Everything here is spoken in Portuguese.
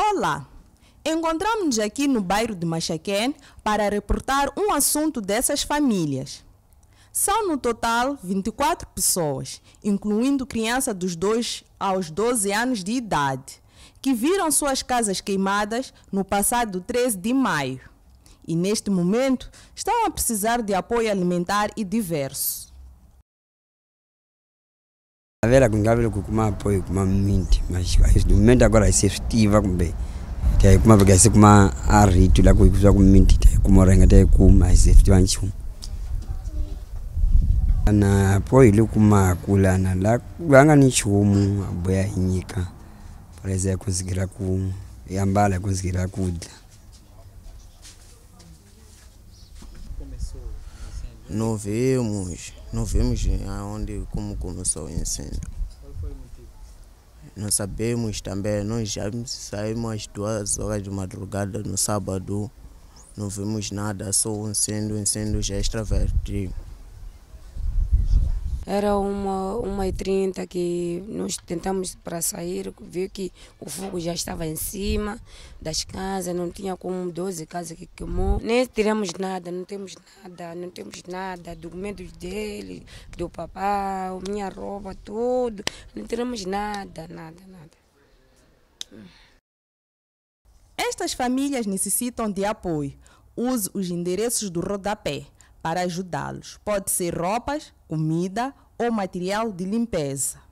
Olá! Encontramos-nos aqui no bairro de Machaquén para reportar um assunto dessas famílias. São no total 24 pessoas, incluindo crianças dos 2 aos 12 anos de idade, que viram suas casas queimadas no passado 13 de maio. E neste momento estão a precisar de apoio alimentar e diverso. avera kungavere kukumapo ikuma mmindi mashimenda kola iseftiva kumbe taikuma vega ise kuma aritu la kuikusa kummindi taikumorenga taikuma iseftiva nchumu na po ili kumakulana la kuanga ni chumu aboya inyika poleza ya mbala ya yakunzikira kudla não vemos, não vemos aonde, como começou o incêndio. Qual foi o motivo? Não sabemos também, nós já saímos às duas horas de madrugada no sábado, não vimos nada, só o incêndio, o incêndio já extravertido. Era uma, uma e trinta que nós tentamos para sair, viu que o fogo já estava em cima das casas, não tinha como 12 casas que queimou. Nem tiramos nada, não temos nada, não temos nada, documentos dele, do papá, minha roupa, tudo. Não tiramos nada, nada, nada. Estas famílias necessitam de apoio. Use os endereços do rodapé para ajudá-los. Pode ser roupas, comida ou material de limpeza.